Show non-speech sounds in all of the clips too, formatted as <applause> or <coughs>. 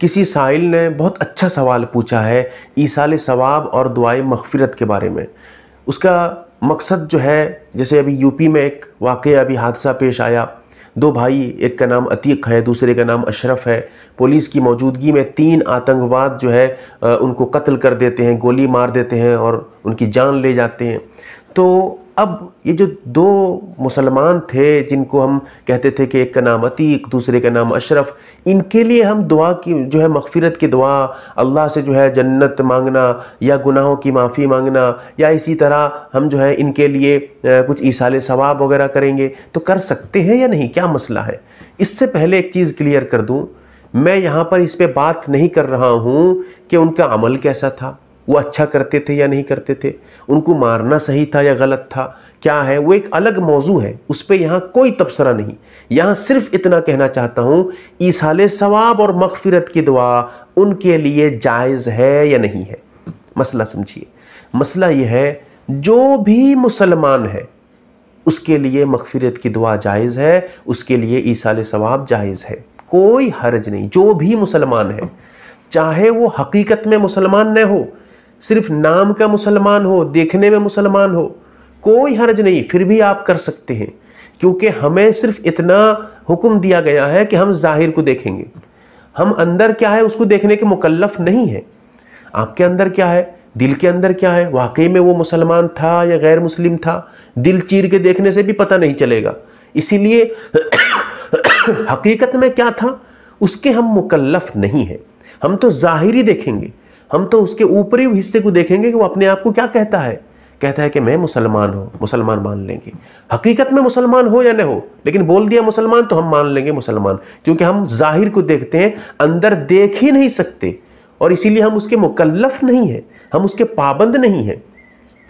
किसी साहिल ने बहुत अच्छा सवाल पूछा है ईसाल सवाब और दुआई मगफिरत के बारे में उसका मकसद जो है जैसे अभी यूपी में एक वाक़ अभी हादसा पेश आया दो भाई एक का नाम अतीक है दूसरे का नाम अशरफ है पुलिस की मौजूदगी में तीन आतंकवाद जो है उनको कत्ल कर देते हैं गोली मार देते हैं और उनकी जान ले जाते हैं तो अब ये जो दो मुसलमान थे जिनको हम कहते थे कि एक का नाम अतीक दूसरे का नाम अशरफ इनके लिए हम दुआ की जो है मगफिरत की दुआ अल्लाह से जो है जन्नत मांगना या गुनाहों की माफ़ी मांगना या इसी तरह हम जो है इनके लिए कुछ ईसाल सवाब वगैरह करेंगे तो कर सकते हैं या नहीं क्या मसला है इससे पहले एक चीज़ क्लियर कर दूँ मैं यहाँ पर इस पर बात नहीं कर रहा हूँ कि उनका अमल कैसा था वो अच्छा करते थे या नहीं करते थे उनको मारना सही था या गलत था क्या है वो एक अलग मौजू है उस पर यहाँ कोई तबसरा नहीं यहाँ सिर्फ इतना कहना चाहता हूँ ईसाल सवाब और मगफिरत की दुआ उनके लिए जायज़ है या नहीं है मसला समझिए मसला यह है जो भी मुसलमान है उसके लिए मगफिरत की दुआ जायज़ है उसके लिए ईसाल सवाब जायज़ है कोई हर्ज नहीं जो भी मुसलमान है चाहे वो हकीकत में मुसलमान न हो सिर्फ नाम का मुसलमान हो देखने में मुसलमान हो कोई हर्ज नहीं फिर भी आप कर सकते हैं क्योंकि हमें सिर्फ इतना हुक्म दिया गया है कि हम जाहिर को देखेंगे हम अंदर क्या है उसको देखने के मुकल्लफ नहीं है आपके अंदर क्या है दिल के अंदर क्या है वाकई में वो मुसलमान था या गैर मुस्लिम था दिल चीर के देखने से भी पता नहीं चलेगा इसीलिए <coughs> हकीकत में क्या था उसके हम मुकल्लफ नहीं है हम तो जाहिर ही देखेंगे हम तो उसके ऊपरी हिस्से को देखेंगे कि वो अपने आप को क्या कहता है कहता है कि मैं मुसलमान हूँ मुसलमान मान लेंगे हकीकत में मुसलमान हो या ना हो लेकिन बोल दिया मुसलमान तो हम मान लेंगे मुसलमान क्योंकि हम जाहिर को देखते हैं अंदर देख ही नहीं सकते और इसीलिए हम उसके मुकल्लफ नहीं हैं हम उसके पाबंद नहीं हैं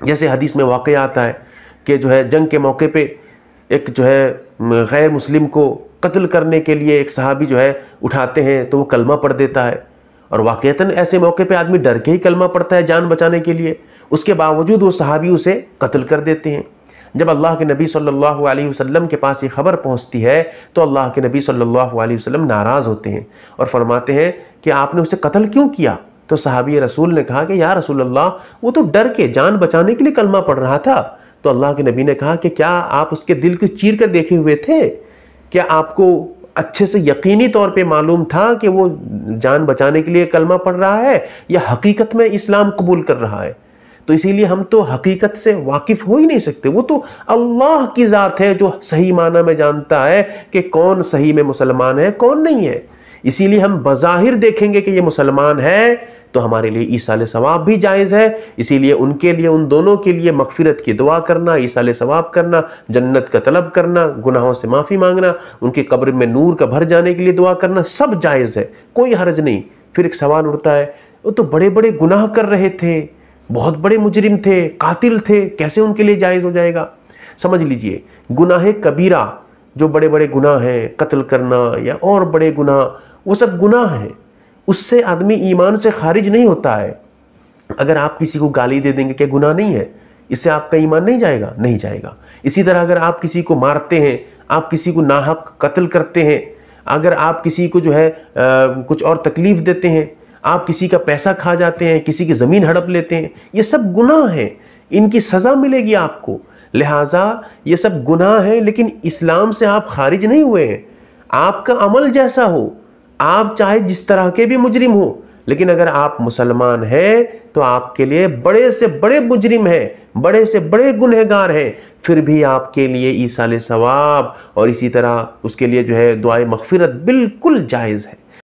जैसे हदीस में वाक़ आता है कि जो है जंग के मौके पर एक जो है गैर मुस्लिम को कत्ल करने के लिए एक सहाबी जो है उठाते हैं तो वो कलमा पढ़ देता है और वाक़ता ऐसे मौके पे आदमी डर के ही कलमा पड़ता है जान बचाने के लिए उसके बावजूद वो सहाबी उसे कत्ल कर देते हैं जब अल्लाह के नबी सल्लल्लाहु अलैहि वसल्लम के पास ये ख़बर पहुंचती है तो अल्लाह के नबी सल्लल्लाहु अलैहि वसल्लम नाराज़ होते हैं और फरमाते हैं कि आपने उसे कत्ल क्यों किया तो सहाबी रसूल ने कहा कि या रसूल अल्लाह वो तो डर के जान बचाने के लिए कलमा पढ़ रहा था तो अल्लाह के नबी ने कहा कि क्या आप उसके दिल को चीर कर देखे हुए थे क्या आपको अच्छे से यकीनी तौर पे मालूम था कि वो जान बचाने के लिए कलमा पढ़ रहा है या हकीकत में इस्लाम कबूल कर रहा है तो इसीलिए हम तो हकीकत से वाकिफ हो ही नहीं सकते वो तो अल्लाह की ज़ात है जो सही माना में जानता है कि कौन सही में मुसलमान है कौन नहीं है इसीलिए हम बज़ाहिर देखेंगे कि ये मुसलमान है तो हमारे लिए ईसा सवाब भी जायज़ है इसीलिए उनके लिए उन दोनों के लिए मगफिरत की दुआ करना ईसा सवाब करना जन्नत का तलब करना गुनाहों से माफ़ी मांगना उनकी कब्र में नूर का भर जाने के लिए दुआ करना सब जायज़ है कोई हरज नहीं फिर एक सवाल उठता है वो तो बड़े बड़े गुनाह कर रहे थे बहुत बड़े मुजरिम थे कातिल थे कैसे उनके लिए जायज़ हो जाएगा समझ लीजिए गुनाह कबीरा जो बड़े बड़े गुनाह हैं कत्ल करना या और बड़े गुनाह वो सब गुनाह हैं उससे आदमी ईमान से खारिज नहीं होता है अगर आप किसी को गाली दे देंगे क्या गुनाह नहीं है इससे आपका ईमान नहीं जाएगा नहीं जाएगा इसी तरह अगर आप किसी को मारते हैं आप किसी को नाहक कत्ल करते हैं अगर आप किसी को जो है आ, कुछ और तकलीफ़ देते हैं आप किसी का पैसा खा जाते हैं किसी की ज़मीन हड़प लेते हैं ये सब गुनाह हैं इनकी सज़ा मिलेगी आपको लिहाजा ये सब गुनाह हैं लेकिन इस्लाम से आप खारिज नहीं हुए हैं आपका अमल जैसा हो आप चाहे जिस तरह के भी मुजरिम हो लेकिन अगर आप मुसलमान हैं तो आपके लिए बड़े से बड़े मुजरिम हैं बड़े से बड़े गुनहगार हैं फिर भी आपके लिए ईसा सवाब और इसी तरह उसके लिए जो है दुआ मगफिरत बिल्कुल जायज़ है